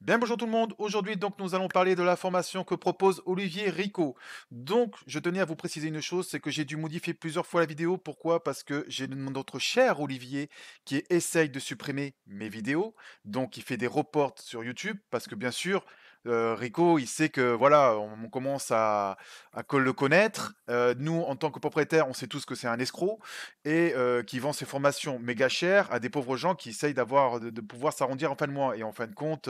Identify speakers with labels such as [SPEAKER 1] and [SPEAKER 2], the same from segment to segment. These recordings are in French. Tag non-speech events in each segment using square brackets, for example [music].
[SPEAKER 1] Bien bonjour tout le monde, aujourd'hui donc nous allons parler de la formation que propose Olivier Rico. Donc je tenais à vous préciser une chose, c'est que j'ai dû modifier plusieurs fois la vidéo, pourquoi Parce que j'ai notre cher Olivier qui essaye de supprimer mes vidéos, donc il fait des reports sur YouTube, parce que bien sûr euh, Rico, il sait que voilà, on, commence à, le connaître. Euh, nous, en tant que propriétaire, on sait tous que c'est un escroc et euh, qui vend ses formations méga chères à des pauvres gens qui essayent d'avoir de, pouvoir s'arrondir en fin de mois. Et en fin de compte,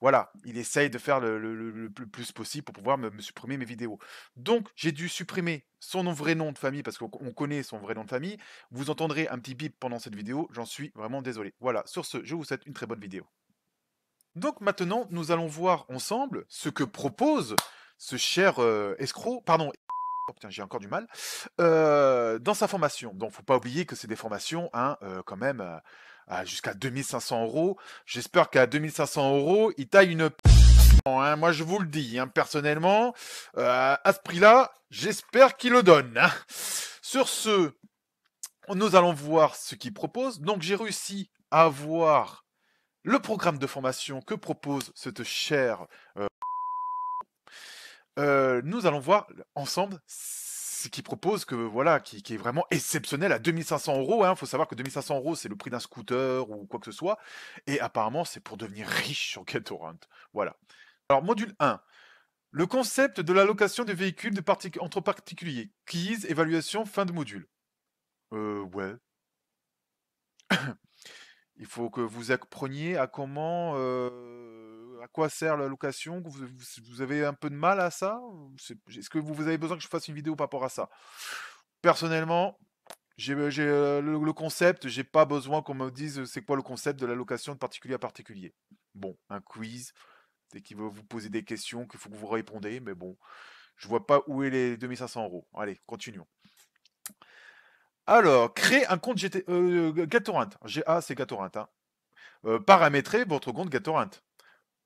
[SPEAKER 1] voilà, il essaye de faire le, plus possible pour pouvoir me, me supprimer mes vidéos. Donc, j'ai dû supprimer son vrai nom de famille parce qu'on connaît son vrai nom de famille. Vous entendrez un petit bip pendant cette vidéo. J'en suis vraiment désolé. Voilà. Sur ce, je vous souhaite une très bonne vidéo. Donc maintenant, nous allons voir ensemble ce que propose ce cher euh, escroc, pardon, oh, j'ai encore du mal. Euh, dans sa formation. Donc, faut pas oublier que c'est des formations, hein, euh, quand même, jusqu'à 2500 euros. J'espère qu'à 2500 euros, il taille une. Hein. moi, je vous le dis, hein, personnellement, à ce prix-là, j'espère qu'il le donne. Sur ce, nous allons voir ce qu'il propose. Donc, j'ai réussi à voir le programme de formation que propose cette chère... Euh, euh, nous allons voir ensemble ce qu'il propose, que, voilà, qui, est vraiment exceptionnel à 2500 euros. Il hein. faut savoir que 2500 euros, c'est le prix d'un scooter ou quoi que ce soit. Et apparemment, c'est pour devenir riche sur GetTorrent. Voilà. Alors, module 1. Le concept de la location de véhicules entre particuliers. Quiz, évaluation, fin de module. Euh, ouais. Il faut que vous appreniez à comment, euh, à quoi sert la location. Vous, avez un peu de mal à ça Est-ce que vous, avez besoin que je fasse une vidéo par rapport à ça Personnellement, j'ai euh, euh, le, concept, j'ai pas besoin qu'on me dise c'est quoi le concept de la location de particulier à particulier. Bon, un quiz, c'est qu'il va vous poser des questions qu'il faut que vous répondez, mais bon, je vois pas où est les 2500 euros. Allez, continuons. Alors, créer un compte GT, euh, GA, c'est Gatorrent. Hein. Euh, paramétrer votre compte Gatorrent.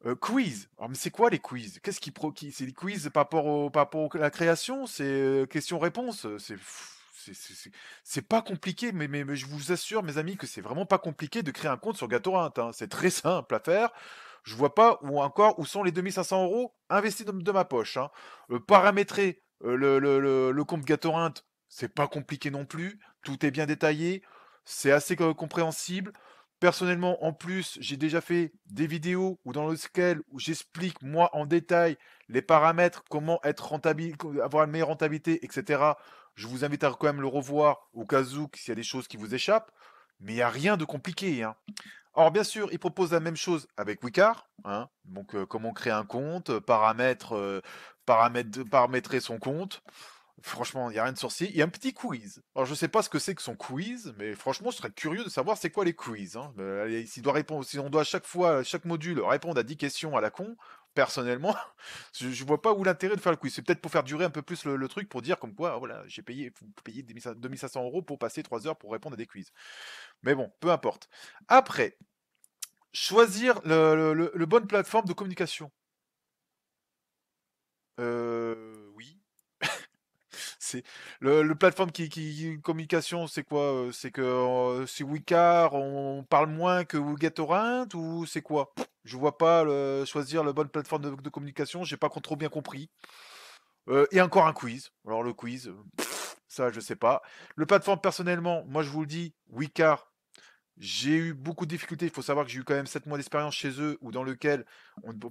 [SPEAKER 1] Euh, quiz. Alors, mais c'est quoi les quiz Qu'est-ce qui, pro... C'est les quiz par rapport, au... à la création C'est question-réponse C'est c'est pas compliqué, mais, mais, je vous assure, mes amis, que c'est vraiment pas compliqué de créer un compte sur Gatorrent. Hein. C'est très [laughs] simple à faire. Je vois pas où encore où sont les 2500 euros investis de, ma poche. Hein. paramétrer le, le, le, compte Gatorrent c'est pas compliqué non plus. Tout est bien détaillé. C'est assez compréhensible. Personnellement, en plus, j'ai déjà fait des vidéos ou dans lesquelles j'explique moi en détail les paramètres, comment être rentable, avoir la meilleure rentabilité, etc. Je vous invite à quand même le revoir au cas où s'il y a des choses qui vous échappent. Mais il n'y a rien de compliqué. Hein. Alors bien sûr, il propose la même chose avec Wicard. Hein, donc euh, comment créer un compte, paramètres, euh, paramétrer son compte. Franchement, il n'y a rien de sorcier. Il y a un petit quiz. Alors, je ne sais pas ce que c'est que son quiz, mais franchement, je serais curieux de savoir c'est quoi les quiz. Hein. Euh, doit répondre, si on doit à chaque fois, chaque module, répondre à 10 questions à la con, personnellement, [laughs] je, ne vois pas où l'intérêt de faire le quiz. C'est peut-être pour faire durer un peu plus le, truc, pour dire comme quoi, ah, voilà, j'ai payé, vous 2500 euros pour passer 3 heures pour répondre à des quiz. Mais bon, peu importe. Après, choisir le, le, bonne plateforme de communication. Euh c'est le, plateforme qui, qui communication, c'est quoi euh, C'est que si euh, c'est on parle moins que WeGetOrint ou c'est quoi Je vois pas choisir la bonne plateforme de, communication. J'ai pas trop bien compris. Euh, et encore un quiz. Alors le quiz, ça je sais pas. Le plateforme personnellement, moi je vous le dis, Wicard, j'ai eu beaucoup de difficultés. Il faut savoir que j'ai eu quand même 7 mois d'expérience chez eux, ou dans lequel,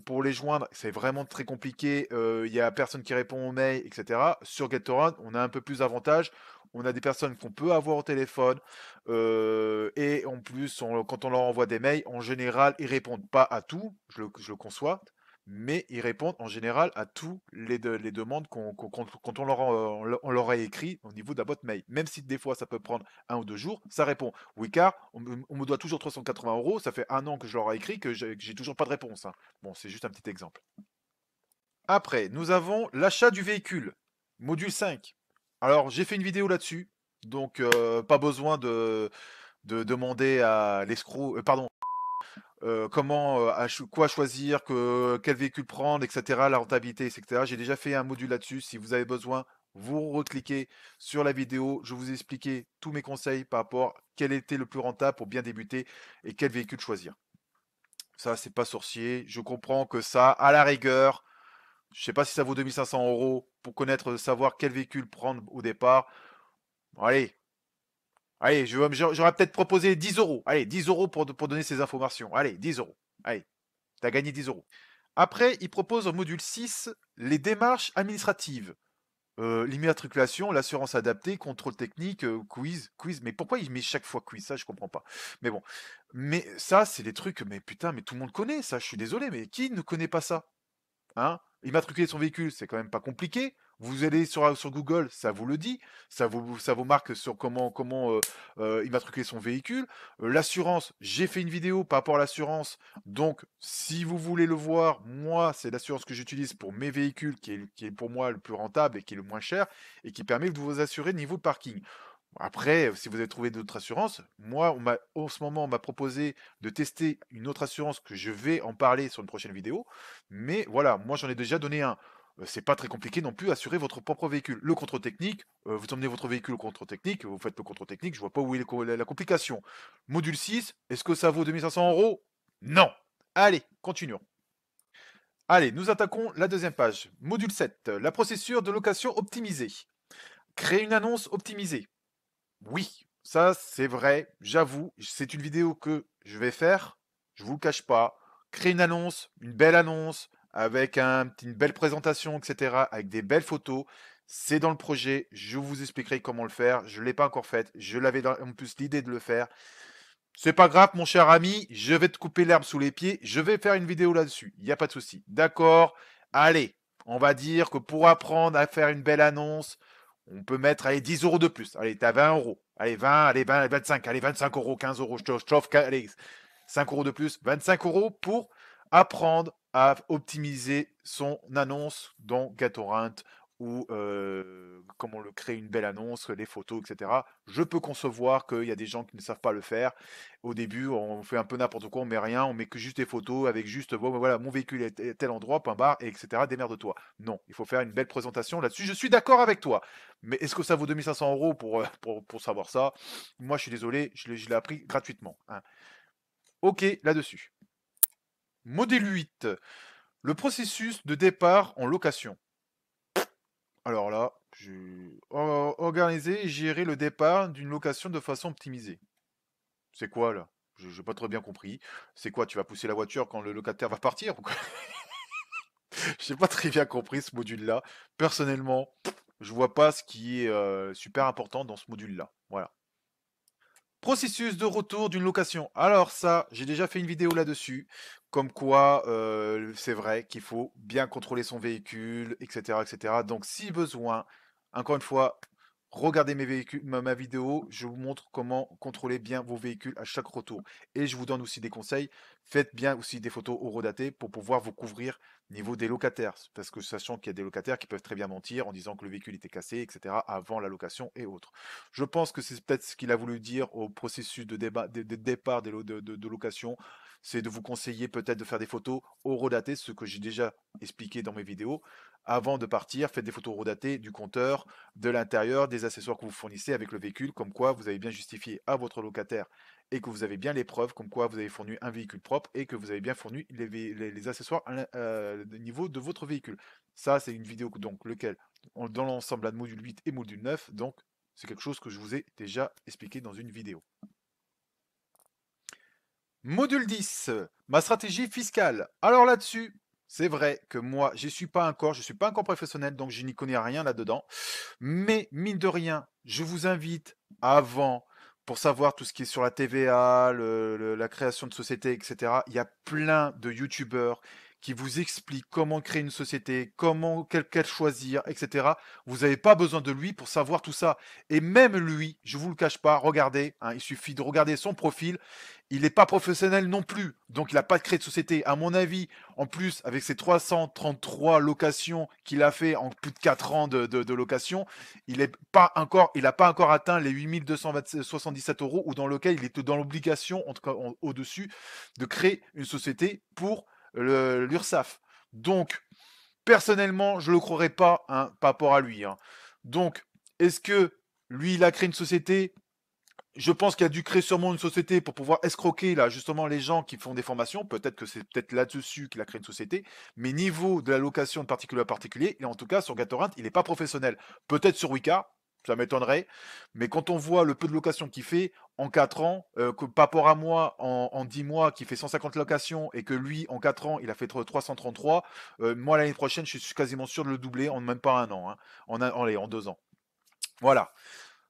[SPEAKER 1] pour les joindre, c'est vraiment très compliqué. Euh, il y n'y a personne qui répond aux mails, etc. Sur GetTorrent, on a un peu plus d'avantages. On a des personnes qu'on peut avoir au téléphone. Euh, et en plus, quand on leur envoie des mails, en général, ils répondent pas à tout. je le conçois mais ils répondent en général à toutes les, demandes qu'on, quand euh, on leur, a écrit au niveau de la boîte mail. Même si des fois ça peut prendre un ou deux jours, ça répond. Oui, car on me doit toujours 380 euros, ça fait un an que je leur ai écrit que j'ai, toujours pas de réponse. Hein. Bon, c'est juste un petit exemple. Après, nous avons l'achat du véhicule, module 5. Alors, j'ai fait une vidéo là-dessus, donc euh, pas besoin de, demander à l'escroc, euh, pardon, comment, quoi choisir, quel véhicule prendre, etc., la rentabilité, etc. J'ai déjà fait un module là-dessus. Si vous avez besoin, vous recliquez sur la vidéo. Je vous ai expliqué tous mes conseils par rapport à quel était le plus rentable pour bien débuter et quel véhicule choisir. Ça, c'est pas sorcier. Je comprends que ça, à la rigueur, je ne sais pas si ça vaut 2500 euros pour connaître, savoir quel véhicule prendre au départ. allez, Allez, j'aurais peut-être proposé 10 euros. Allez, 10 euros pour, donner ces informations. Allez, 10 euros. Allez, t'as gagné 10 euros. Après, il propose au module 6 les démarches administratives. Euh, l'immatriculation, l'assurance adaptée, contrôle technique, euh, quiz, quiz. Mais pourquoi il met chaque fois quiz Ça, je comprends pas. Mais bon. Mais ça, c'est des trucs, mais putain, mais tout le monde connaît ça. Je suis désolé, mais qui ne connaît pas ça Hein Immatriculer son véhicule, c'est quand même pas compliqué. Vous allez sur, Google, ça vous le dit, ça vous, marque sur comment, euh, euh, il euh, truqué son véhicule. Euh, l'assurance, j'ai fait une vidéo par rapport à l'assurance, donc si vous voulez le voir, moi, c'est l'assurance que j'utilise pour mes véhicules, qui est, pour moi le plus rentable et qui est le moins cher, et qui permet de vous assurer niveau parking. Après, si vous avez trouvé d'autres assurances, moi, en ce moment, on m'a proposé de tester une autre assurance que je vais en parler sur une prochaine vidéo. Mais voilà, moi, j'en ai déjà donné un. Euh, c'est pas très compliqué non plus assurer votre propre véhicule. Le contrôle technique, euh, vous emmenez votre véhicule au contrôle technique, vous faites le contrôle technique, je vois pas où est la complication. Module 6, est-ce que ça vaut 2500 euros Non. Allez, continuons. Allez, nous attaquons la deuxième page. Module 7, la procédure de location optimisée. Créer une annonce optimisée. Oui, ça c'est vrai, j'avoue, c'est une vidéo que je vais faire, je vous le cache pas. Créer une annonce, une belle annonce, avec une belle présentation, etc., avec des belles photos. C'est dans le projet, je vous expliquerai comment le faire. Je ne l'ai pas encore fait, je l'avais en plus l'idée de le faire. C'est pas grave, mon cher ami, je vais te couper l'herbe sous les pieds, je vais faire une vidéo là-dessus, il n'y a pas de souci. D'accord Allez, on va dire que pour apprendre à faire une belle annonce, on peut mettre allez, 10 euros de plus. Allez, t'as 20 euros. Allez, 20, allez, 25, allez, 25 euros, 15 euros, je t'offre, allez, 5 euros de plus, 25 euros pour apprendre à optimiser son annonce dans Gatorrent ou comment le créer une belle annonce, les photos, etc. Je peux concevoir qu'il y a des gens qui ne savent pas le faire. Au début, on fait un peu n'importe quoi, on met rien, on met que juste des photos avec juste ben, voilà mon véhicule est à tel endroit, point barre, et etc. Démerde-toi. Non, il faut faire une belle présentation là-dessus. Je suis d'accord avec toi, mais est-ce que ça vaut 2500 euros euh, pour, pour, savoir ça Moi, je suis désolé, je l'ai appris gratuitement. Hein. Ok là-dessus. Modèle 8. Le processus de départ en location. Alors là, organiser et gérer le départ d'une location de façon optimisée. C'est quoi là Je n'ai pas trop bien compris. C'est quoi Tu vas pousser la voiture quand le locataire va partir ou quoi [laughs] J'ai pas très bien compris ce module-là. Personnellement, je ne vois pas ce qui est euh, super important dans ce module-là. Voilà. Processus de retour d'une location. Alors ça, j'ai déjà fait une vidéo là-dessus, comme quoi c'est vrai qu'il faut bien contrôler son véhicule, etc., etc. Donc si besoin, encore une fois, regardez mes véhicules, ma, vidéo, je vous montre comment contrôler bien vos véhicules à chaque retour. Et je vous donne aussi des conseils, faites bien aussi des photos horodatées pour pouvoir vous couvrir niveau des locataires. Parce que sachant qu'il y a des locataires qui peuvent très bien mentir en disant que le véhicule était cassé, etc. avant la location et autres. Je pense que c'est peut-être ce qu'il a voulu dire au processus de, débat, départ des de location c'est de vous conseiller peut-être de faire des photos au redaté, ce que j'ai déjà expliqué dans mes vidéos. Avant de partir, faites des photos horodatées du compteur, de l'intérieur, des accessoires que vous fournissez avec le véhicule, comme quoi vous avez bien justifié à votre locataire et que vous avez bien les preuves, comme quoi vous avez fourni un véhicule propre et que vous avez bien fourni les, accessoires au euh, niveau de votre véhicule. Ça, c'est une vidéo donc lequel, dans l'ensemble, de module 8 et module 9, donc c'est quelque chose que je vous ai déjà expliqué dans une vidéo. Module 10, ma stratégie fiscale. Alors là-dessus, c'est vrai que moi, je suis pas encore, je suis pas encore professionnel, donc je n'y connais rien là-dedans. Mais mine de rien, je vous invite avant pour savoir tout ce qui est sur la TVA, la création de société, etc. Il y a plein de youtubeurs vous explique comment créer une société, comment quelqu'un choisir, etc. Vous n'avez pas besoin de lui pour savoir tout ça. Et même lui, je vous le cache pas, regardez, hein, il suffit de regarder son profil. Il n'est pas professionnel non plus, donc il n'a pas créé de société. À mon avis, en plus, avec ses 333 locations qu'il a fait en plus de 4 ans de, de, location, il n'a pas, encore, il pas encore atteint les 8277 euros ou dans lequel il est dans l'obligation, en tout cas au-dessus, de créer une société pour l'URSAF. Donc, personnellement, je ne le croirais pas hein, par rapport à lui. Hein. Donc, est-ce que lui, il a créé une société je pense qu'il a dû créer sûrement une société pour pouvoir escroquer là justement les gens qui font des formations. Peut-être que c'est peut-être là-dessus qu'il a créé une société. Mais niveau de la location de particulier à particulier, et en tout cas sur gatorin il n'est pas professionnel. Peut-être sur Wicca, ça m'étonnerait. Mais quand on voit le peu de locations qu'il fait, en 4 ans, euh, que par rapport à moi, en, en 10 mois, qui fait 150 locations, et que lui, en 4 ans, il a fait 333, euh, moi, l'année prochaine, je suis quasiment sûr de le doubler en même pas un an, hein, en, un, en, deux ans. Voilà.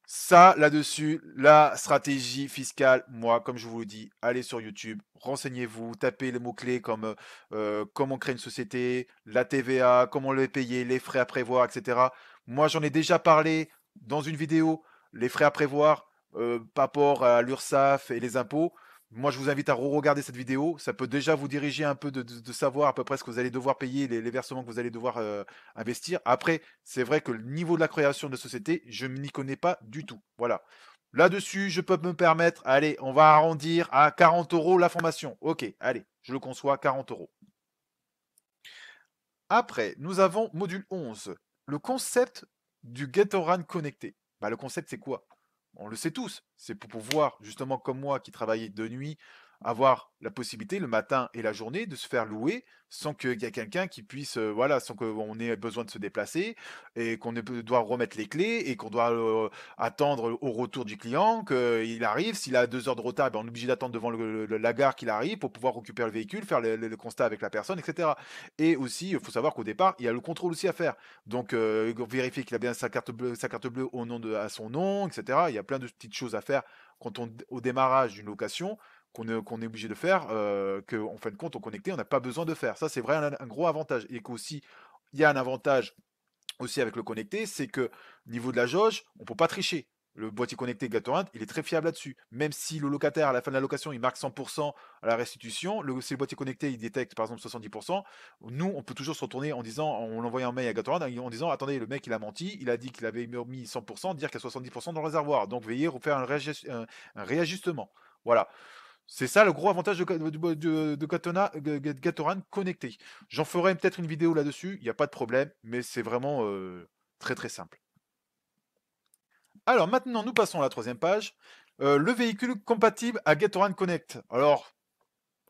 [SPEAKER 1] Ça, là-dessus, la stratégie fiscale, moi, comme je vous le dis, allez sur YouTube, renseignez-vous, tapez les mots-clés comme euh, comment créer une société, la TVA, comment le payer, les frais à prévoir, etc. Moi, j'en ai déjà parlé dans une vidéo les frais à prévoir euh, par rapport à l'URSSAF et les impôts. Moi, je vous invite à re-regarder cette vidéo. Ça peut déjà vous diriger un peu de, savoir à peu près ce que vous allez devoir payer, les, les versements que vous allez devoir euh, investir. Après, c'est vrai que le niveau de la création de société, je n'y connais pas du tout. Voilà. Là-dessus, je peux me permettre, allez, on va arrondir à 40 euros la formation. Ok, allez, je le conçois, 40 euros. Après, nous avons module 11, le concept du Run connecté. Bah, le concept, c'est quoi On le sait tous. C'est pour pouvoir, justement, comme moi qui travaillais de nuit, avoir la possibilité le matin et la journée de se faire louer sans qu'il y ait quelqu'un qui puisse, euh, voilà, sans qu'on ait besoin de se déplacer et qu'on doit remettre les clés et qu'on doit euh, attendre au retour du client qu'il arrive. S'il a deux heures de retard, ben, on est obligé d'attendre devant la gare qu'il arrive pour pouvoir récupérer le véhicule, faire le, constat avec la personne, etc. Et aussi, il faut savoir qu'au départ, il y a le contrôle aussi à faire. Donc, euh, vérifier qu'il a bien sa carte bleue, sa carte bleue au nom à son nom, etc. Il y a plein de petites choses à faire quand on, au démarrage d'une location qu'on est, obligé de faire, euh, qu'en fin de compte, on connecté, on n'a pas besoin de faire. Ça, c'est vrai un, gros avantage. Et qu'aussi, il y a un avantage aussi avec le connecté, c'est que niveau de la jauge, on ne peut pas tricher. Le boîtier connecté Gatorade il est très fiable là-dessus. Même si le locataire, à la fin de la location, il marque 100% à la restitution, le, si le boîtier connecté, il détecte par exemple 70%, nous, on peut toujours se retourner en disant, on l'envoie en mail à Gatorade hein, en disant, attendez, le mec, il a menti, il a dit qu'il avait mis 100%, dire qu'il y a 70% dans le réservoir. Donc, veillez refaire faire un réajustement. Voilà. C'est ça le gros avantage de, Gatoran connecté. J'en ferai peut-être une vidéo là-dessus, il n'y a pas de problème, mais c'est vraiment euh, très très simple. Alors maintenant, nous passons à la troisième page. Euh, le véhicule compatible à Gatoran Connect. Alors,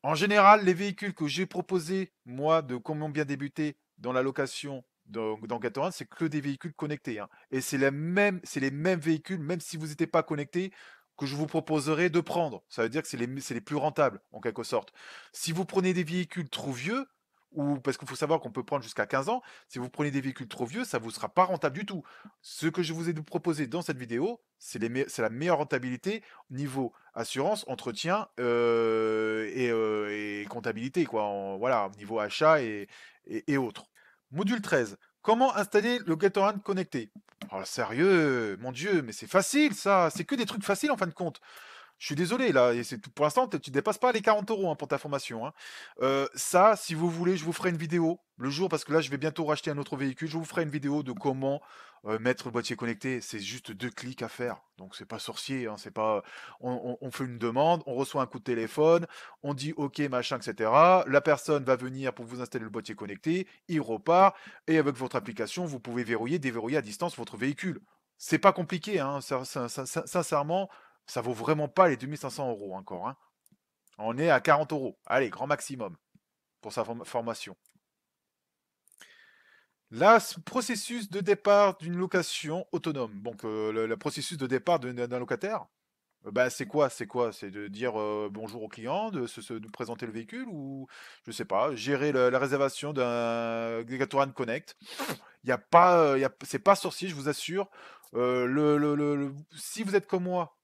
[SPEAKER 1] en général, les véhicules que j'ai proposés, moi, de comment bien débuter dans la location dans, dans Gatoran, c'est que des véhicules connectés. Hein. Et c'est les, mêmes véhicules, même si vous n'étiez pas connecté, que je vous proposerai de prendre. Ça veut dire que c'est les, plus rentables, en quelque sorte. Si vous prenez des véhicules trop vieux, ou parce qu'il faut savoir qu'on peut prendre jusqu'à 15 ans, si vous prenez des véhicules trop vieux, ça ne vous sera pas rentable du tout. Ce que je vous ai proposé dans cette vidéo, c'est la meilleure rentabilité niveau assurance, entretien euh, euh, et, comptabilité, quoi. voilà, niveau achat et, et autres. Module 13. Comment installer le Gatoran connecté oh, sérieux, mon dieu, mais c'est facile ça, c'est que des trucs faciles en fin de compte. Je suis désolé, là, et c'est tout. pour l'instant, tu dépasses pas les 40 euros hein, pour ta formation. Hein. Euh, ça, si vous voulez, je vous ferai une vidéo le jour, parce que là, je vais bientôt racheter un autre véhicule. Je vous ferai une vidéo de comment mettre le boîtier connecté, c'est juste deux clics à faire. Donc c'est pas sorcier, hein, c'est On, fait une demande, on reçoit un coup de téléphone, on dit OK machin etc. La personne va venir pour vous installer le boîtier connecté, il repart et avec votre application, vous pouvez verrouiller, déverrouiller à distance votre véhicule. C'est pas compliqué, hein, ça, ne sincèrement, ça vaut vraiment pas les 2500 euros encore. Hein. On est à 40 euros, allez grand maximum pour sa formation. Là, processus de départ d'une location autonome, donc euh, le, processus de départ d'un locataire, ben c'est quoi C'est quoi C'est de dire euh, bonjour au client, de, se, présenter le véhicule ou, je sais pas, gérer la réservation d'un Gatorade Connect. Il y a pas, c'est pas sorcier, je vous assure. Le, si vous êtes comme moi,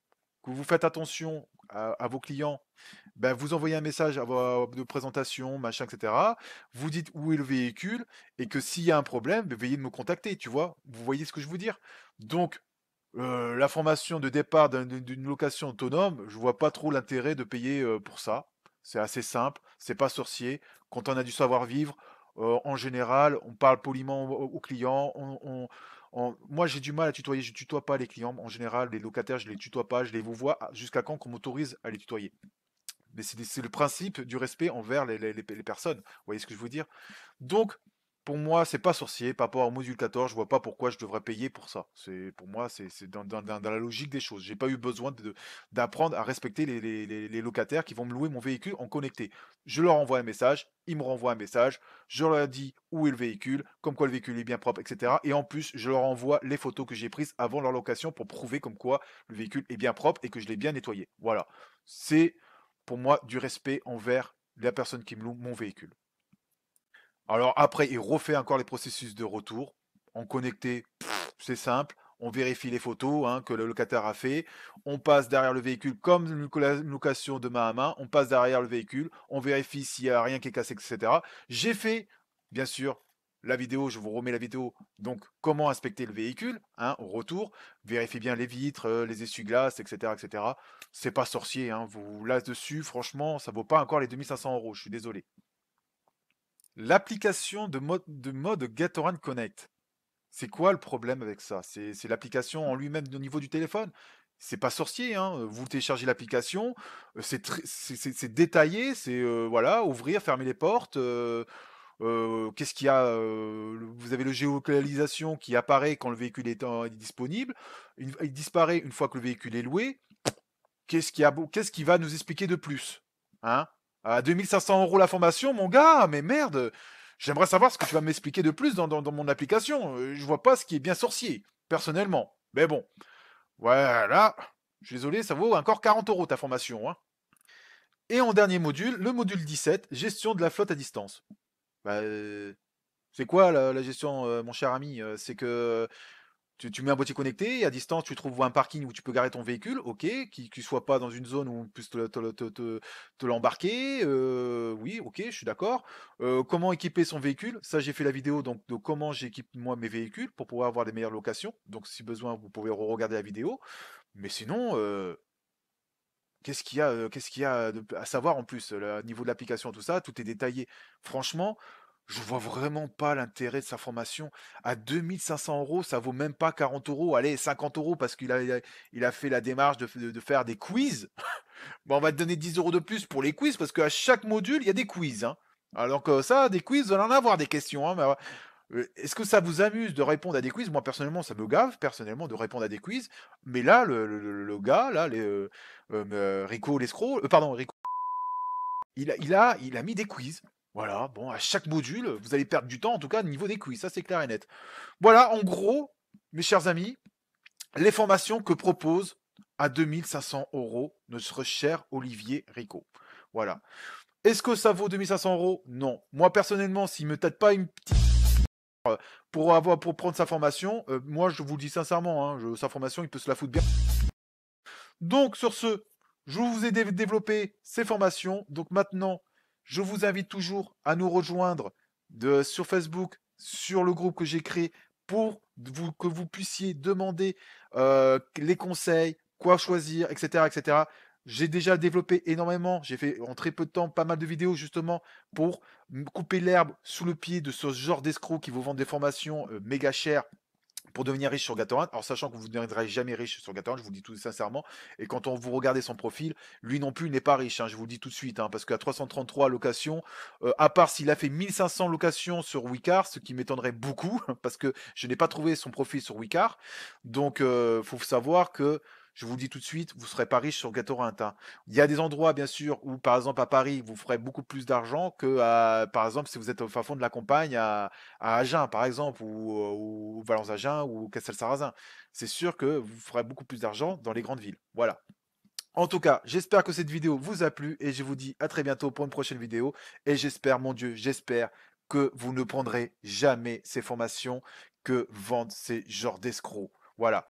[SPEAKER 1] que vous faites attention à, vos clients, ben vous envoyez un message de présentation, machin, etc. Vous dites où est le véhicule et que s'il y a un problème, ben, veuillez me contacter, tu vois. Vous voyez ce que je veux dire Donc, euh, la formation de départ d'une location autonome, je vois pas trop l'intérêt de payer pour ça. C'est assez simple, c'est pas sorcier. Quand on a du savoir-vivre, en général, on parle poliment aux clients, on, moi, j'ai du mal à tutoyer. Je tutoie pas les clients. En général, les locataires, je les tutoie pas. Je les vois ah, jusqu'à quand qu'on m'autorise à les tutoyer. Mais c'est le principe du respect envers les, les, personnes. Vous voyez ce que je veux dire Donc, pour moi, c'est pas sorcier. Par rapport au module 14, je vois pas pourquoi je devrais payer pour ça. C'est pour moi, c'est dans, la logique des choses. J'ai pas eu besoin d'apprendre à respecter les, les, locataires qui vont me louer mon véhicule en connecté. Je leur envoie un message, ils me renvoient un message, je leur dis où est le véhicule, comme quoi le véhicule est bien propre, etc. Et en plus, je leur envoie les photos que j'ai prises avant leur location pour prouver comme quoi le véhicule est bien propre et que je l'ai bien nettoyé. Voilà. C'est pour moi du respect envers la personne qui me loue mon véhicule. Alors après, il refait encore les processus de retour. on connecté, c'est simple. On vérifie les photos hein, que le locataire a fait. On passe derrière le véhicule comme une location de main à main. On passe derrière le véhicule. On vérifie s'il n'y a rien qui est cassé, etc. J'ai fait, bien sûr, la vidéo, je vous remets la vidéo. Donc, comment inspecter le véhicule hein, au retour Vérifiez bien les vitres, euh, les essuie-glaces, etc., etc. C'est pas sorcier. Hein. vous là dessus, franchement, ça vaut pas encore les 2500 euros. Je suis désolé. L'application de mode, de mode Connect. C'est quoi le problème avec ça C'est l'application en lui-même au niveau du téléphone c'est pas sorcier, hein, vous téléchargez l'application, euh, c'est détaillé, c'est euh, voilà, ouvrir, fermer les portes, euh, qu'est-ce qu'il y a Vous avez le géolocalisation qui apparaît quand le véhicule est, disponible, il, disparaît une fois que le véhicule est loué. Qu'est-ce qui, va nous expliquer de plus hein à 2500 euros la formation, mon gars, mais merde, j'aimerais savoir ce que tu vas m'expliquer de plus dans, mon application. Euh, je vois pas ce qui est bien sorcier, personnellement. Mais bon, voilà. Je suis désolé, ça vaut encore 40 euros ta formation. Hein. Et en dernier module, le module 17, gestion de la flotte à distance. Bah, euh, c'est quoi la, gestion, euh, mon cher ami C'est que tu, mets un boîtier connecté, à distance, tu trouves un parking où tu peux garer ton véhicule, ok, qu'il ne soit pas dans une zone où on puisse te, l'embarquer, euh, oui, ok, je suis d'accord. Euh, comment équiper son véhicule Ça, j'ai fait la vidéo donc, de comment j'équipe moi mes véhicules pour pouvoir avoir les meilleures locations. Donc, si besoin, vous pouvez regarder la vidéo. Mais sinon, euh, qu'est-ce qu'il y a, qu'est-ce a à savoir en plus, au niveau de l'application, tout ça, tout est détaillé. Franchement, je vois vraiment pas l'intérêt de sa formation. À 2500 euros, ça vaut même pas 40 euros. Allez, 50 euros parce qu'il a, il a, fait la démarche de, faire des quiz. [laughs] bon, on va te donner 10 euros de plus pour les quiz parce qu'à chaque module, il y a des quiz. Hein. Alors que ça, des quiz, on en avoir des questions. Hein, euh, est-ce que ça vous amuse de répondre à des quiz Moi, personnellement, ça me gave, personnellement, de répondre à des quiz. Mais là, le, gars, là, euh, euh, Rico l'escroc, pardon, Rico, il il, a, il a mis des quiz. Voilà, bon, à chaque module, vous allez perdre du temps, en tout cas, au niveau des couilles, ça c'est clair et net. Voilà, en gros, mes chers amis, les formations que propose à 2500 euros notre cher Olivier Rico. Voilà. Est-ce que ça vaut 2500 euros Non. Moi, personnellement, s'il me tâte pas une petite pour avoir pour prendre sa formation, euh, moi je vous le dis sincèrement, hein, sa formation, il peut se la foutre bien. Donc sur ce, je vous ai développé ces formations. Donc maintenant, je vous invite toujours à nous rejoindre sur Facebook, sur le groupe que j'ai créé pour que vous puissiez demander euh, les conseils, quoi choisir, etc. etc. J'ai déjà développé énormément, j'ai fait en très peu de temps pas mal de vidéos justement pour couper l'herbe sous le pied de ce genre d'escrocs qui vous vendent des formations euh, méga chères pour devenir riche sur Gatorade. Alors, sachant que vous ne deviendrez jamais riche sur Gatorade. je vous le dis tout sincèrement. Et quand on vous regardez son profil, lui non plus n'est pas riche, hein, je vous le dis tout de suite, hein, parce qu'à 333 locations, euh, à part s'il a fait 1500 locations sur Wicar, ce qui m'étonnerait beaucoup, [laughs] parce que je n'ai pas trouvé son profil sur Wicar. Donc, euh, faut savoir que je vous dis tout de suite, vous ne serez pas riche sur Gatorinta. Hein. Il y a des endroits, bien sûr, où, par exemple, à Paris, vous ferez beaucoup plus d'argent que, par exemple, si vous êtes au fin fond de la campagne, à, Agen, par exemple, ou, euh, ou Valence-Agen, ou Castel-Sarrazin. C'est sûr que vous ferez beaucoup plus d'argent dans les grandes villes. Voilà. En tout cas, j'espère que cette vidéo vous a plu et je vous dis à très bientôt pour une prochaine vidéo. Et j'espère, mon Dieu, j'espère que vous ne prendrez jamais ces formations que vendent ces genres d'escrocs. Voilà.